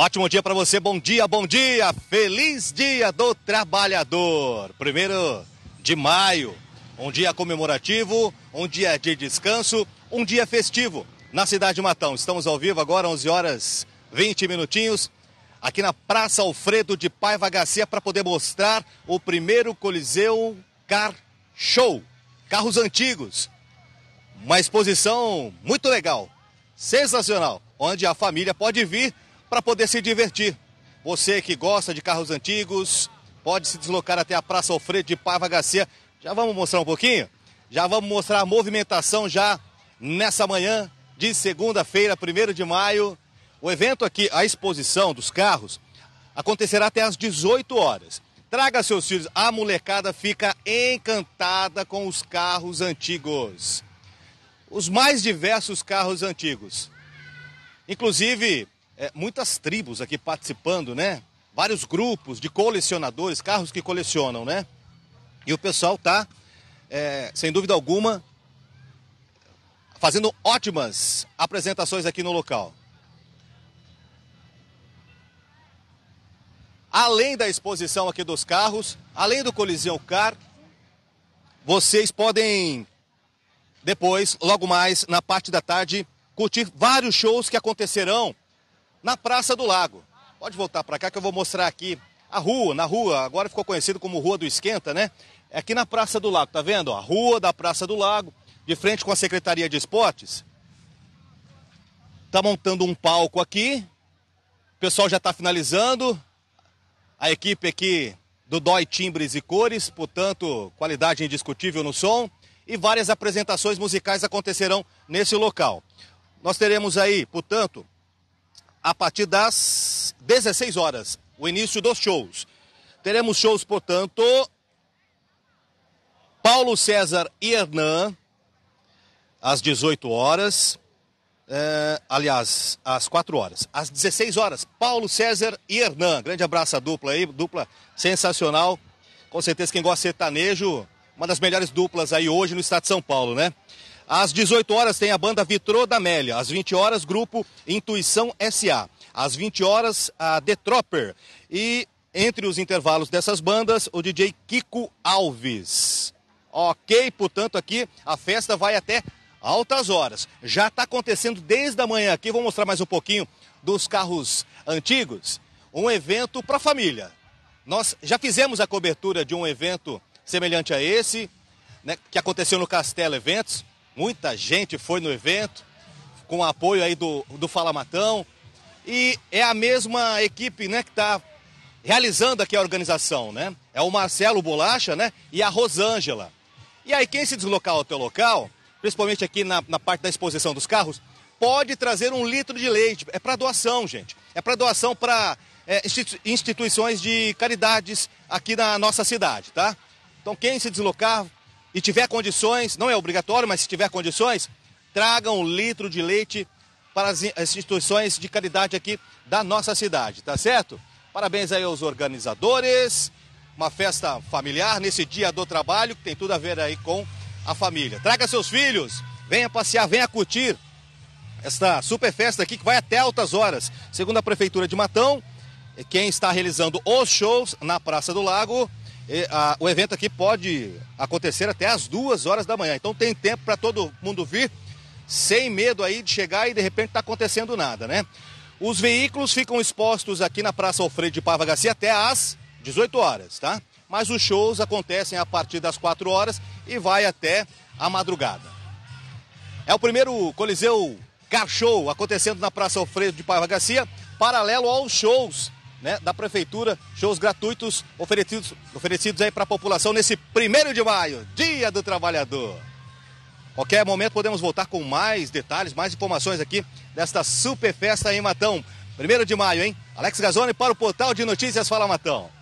Ótimo dia para você, bom dia, bom dia, feliz dia do trabalhador. Primeiro de maio, um dia comemorativo, um dia de descanso, um dia festivo na cidade de Matão. Estamos ao vivo agora, 11 horas 20 minutinhos, aqui na Praça Alfredo de Paiva Garcia para poder mostrar o primeiro Coliseu Car Show, carros antigos. Uma exposição muito legal, sensacional, onde a família pode vir para poder se divertir. Você que gosta de carros antigos, pode se deslocar até a Praça Alfredo de Paiva Garcia. Já vamos mostrar um pouquinho? Já vamos mostrar a movimentação já nessa manhã de segunda-feira, 1 de maio. O evento aqui, a exposição dos carros, acontecerá até às 18 horas. Traga seus filhos, a molecada fica encantada com os carros antigos. Os mais diversos carros antigos. Inclusive, é, muitas tribos aqui participando, né? Vários grupos de colecionadores, carros que colecionam, né? E o pessoal está, é, sem dúvida alguma, fazendo ótimas apresentações aqui no local. Além da exposição aqui dos carros, além do Coliseu Car, vocês podem depois, logo mais na parte da tarde, curtir vários shows que acontecerão na Praça do Lago. Pode voltar para cá que eu vou mostrar aqui a rua, na rua, agora ficou conhecido como Rua do Esquenta, né? É aqui na Praça do Lago, tá vendo? A rua da Praça do Lago, de frente com a Secretaria de Esportes. Tá montando um palco aqui. O pessoal já está finalizando. A equipe aqui do Dói Timbres e Cores, portanto, qualidade indiscutível no som. E várias apresentações musicais acontecerão nesse local. Nós teremos aí, portanto, a partir das 16 horas, o início dos shows. Teremos shows, portanto, Paulo César e Hernan, às 18 horas. É, aliás, às 4 horas. Às 16 horas, Paulo César e Hernan. Grande abraço à dupla aí, dupla sensacional. Com certeza quem gosta de sertanejo, uma das melhores duplas aí hoje no estado de São Paulo, né? Às 18 horas tem a banda Vitrô da Amélia. Às 20 horas, grupo Intuição SA. Às 20 horas, a The Tropper. E entre os intervalos dessas bandas, o DJ Kiko Alves. Ok, portanto, aqui a festa vai até altas horas. Já está acontecendo desde a manhã aqui. Vou mostrar mais um pouquinho dos carros antigos. Um evento para família. Nós já fizemos a cobertura de um evento semelhante a esse, né, que aconteceu no Castelo Eventos. Muita gente foi no evento, com apoio aí do, do Fala Matão. E é a mesma equipe né, que está realizando aqui a organização, né? É o Marcelo Bolacha né, e a Rosângela. E aí, quem se deslocar ao teu local, principalmente aqui na, na parte da exposição dos carros, pode trazer um litro de leite. É para doação, gente. É para doação para é, instituições de caridades aqui na nossa cidade, tá? Então, quem se deslocar, e tiver condições, não é obrigatório, mas se tiver condições, traga um litro de leite para as instituições de caridade aqui da nossa cidade, tá certo? Parabéns aí aos organizadores. Uma festa familiar nesse dia do trabalho, que tem tudo a ver aí com a família. Traga seus filhos, venha passear, venha curtir esta super festa aqui que vai até altas horas. Segundo a Prefeitura de Matão, quem está realizando os shows na Praça do Lago a, o evento aqui pode acontecer até às duas horas da manhã. Então tem tempo para todo mundo vir, sem medo aí de chegar e de repente tá acontecendo nada, né? Os veículos ficam expostos aqui na Praça Alfredo de Paiva Garcia até às 18 horas, tá? Mas os shows acontecem a partir das 4 horas e vai até a madrugada. É o primeiro Coliseu Car Show acontecendo na Praça Alfredo de Paiva Garcia, paralelo aos shows né, da prefeitura, shows gratuitos oferecidos, oferecidos aí para a população nesse primeiro de maio, Dia do Trabalhador. Qualquer momento podemos voltar com mais detalhes, mais informações aqui desta super festa em Matão. Primeiro de maio, hein? Alex Gazone para o Portal de Notícias Fala Matão.